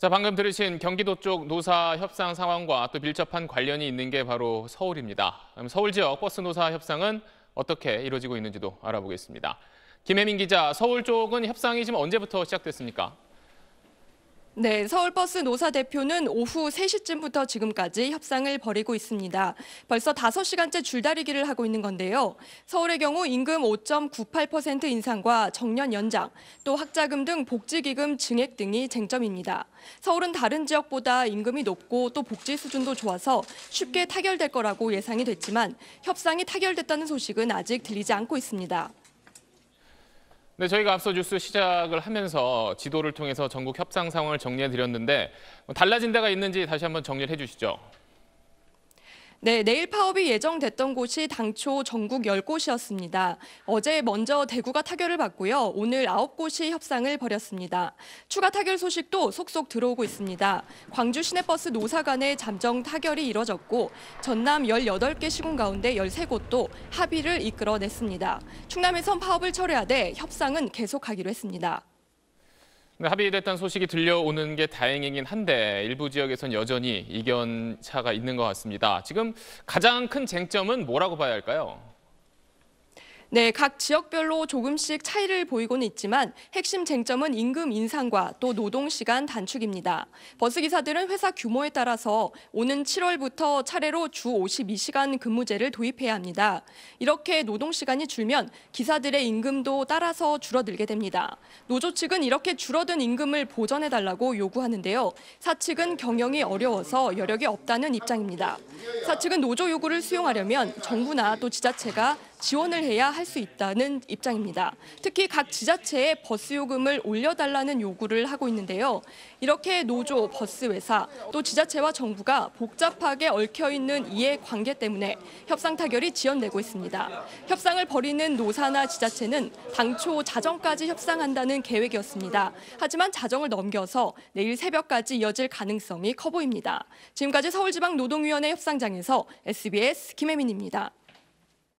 자, 방금 들으신 경기도 쪽 노사 협상 상황과 또 밀접한 관련이 있는 게 바로 서울입니다. 서울 지역 버스 노사 협상은 어떻게 이루어지고 있는지도 알아보겠습니다. 김혜민 기자, 서울 쪽은 협상이 지금 언제부터 시작됐습니까? 네, 서울버스 노사 대표는 오후 3시쯤부터 지금까지 협상을 벌이고 있습니다. 벌써 5시간째 줄다리기를 하고 있는 건데요. 서울의 경우 임금 5.98% 인상과 정년 연장, 또 학자금 등 복지기금 증액 등이 쟁점입니다. 서울은 다른 지역보다 임금이 높고 또 복지 수준도 좋아서 쉽게 타결될 거라고 예상이 됐지만 협상이 타결됐다는 소식은 아직 들리지 않고 있습니다. 네, 저희가 앞서 뉴스 시작을 하면서 지도를 통해서 전국 협상 상황을 정리해 드렸는데 뭐 달라진 데가 있는지 다시 한번 정리해 주시죠. 네, 내일 파업이 예정됐던 곳이 당초 전국 10곳이었습니다. 어제 먼저 대구가 타결을 받고요. 오늘 9곳이 협상을 벌였습니다. 추가 타결 소식도 속속 들어오고 있습니다. 광주 시내버스 노사간의 잠정 타결이 이뤄졌고 전남 18개 시군 가운데 13곳도 합의를 이끌어냈습니다. 충남에선 파업을 철회하되 협상은 계속하기로 했습니다. 합의됐던 소식이 들려오는 게 다행이긴 한데 일부 지역에선 여전히 이견 차가 있는 것 같습니다. 지금 가장 큰 쟁점은 뭐라고 봐야 할까요? 네, 각 지역별로 조금씩 차이를 보이고는 있지만 핵심 쟁점은 임금 인상과 또 노동시간 단축입니다. 버스기사들은 회사 규모에 따라서 오는 7월부터 차례로 주 52시간 근무제를 도입해야 합니다. 이렇게 노동시간이 줄면 기사들의 임금도 따라서 줄어들게 됩니다. 노조 측은 이렇게 줄어든 임금을 보전해달라고 요구하는데요. 사측은 경영이 어려워서 여력이 없다는 입장입니다. 사측은 노조 요구를 수용하려면 정부나 또 지자체가 지원을 해야 할 수 있다는 입장입니다. 특히 각 지자체에 버스 요금을 올려달라는 요구를 하고 있는데요. 이렇게 노조, 버스 회사, 또 지자체와 정부가 복잡하게 얽혀있는 이해관계 때문에 협상 타결이 지연되고 있습니다. 협상을 벌이는 노사나 지자체는 당초 자정까지 협상한다는 계획이었습니다. 하지만 자정을 넘겨서 내일 새벽까지 이어질 가능성이 커 보입니다. 지금까지 서울지방노동위원회 협상장에서 SBS 김혜민입니다.